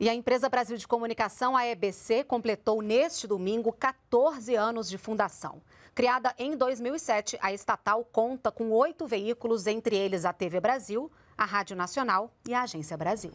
E a empresa Brasil de Comunicação, a EBC, completou neste domingo 14 anos de fundação. Criada em 2007, a estatal conta com oito veículos, entre eles a TV Brasil, a Rádio Nacional e a Agência Brasil.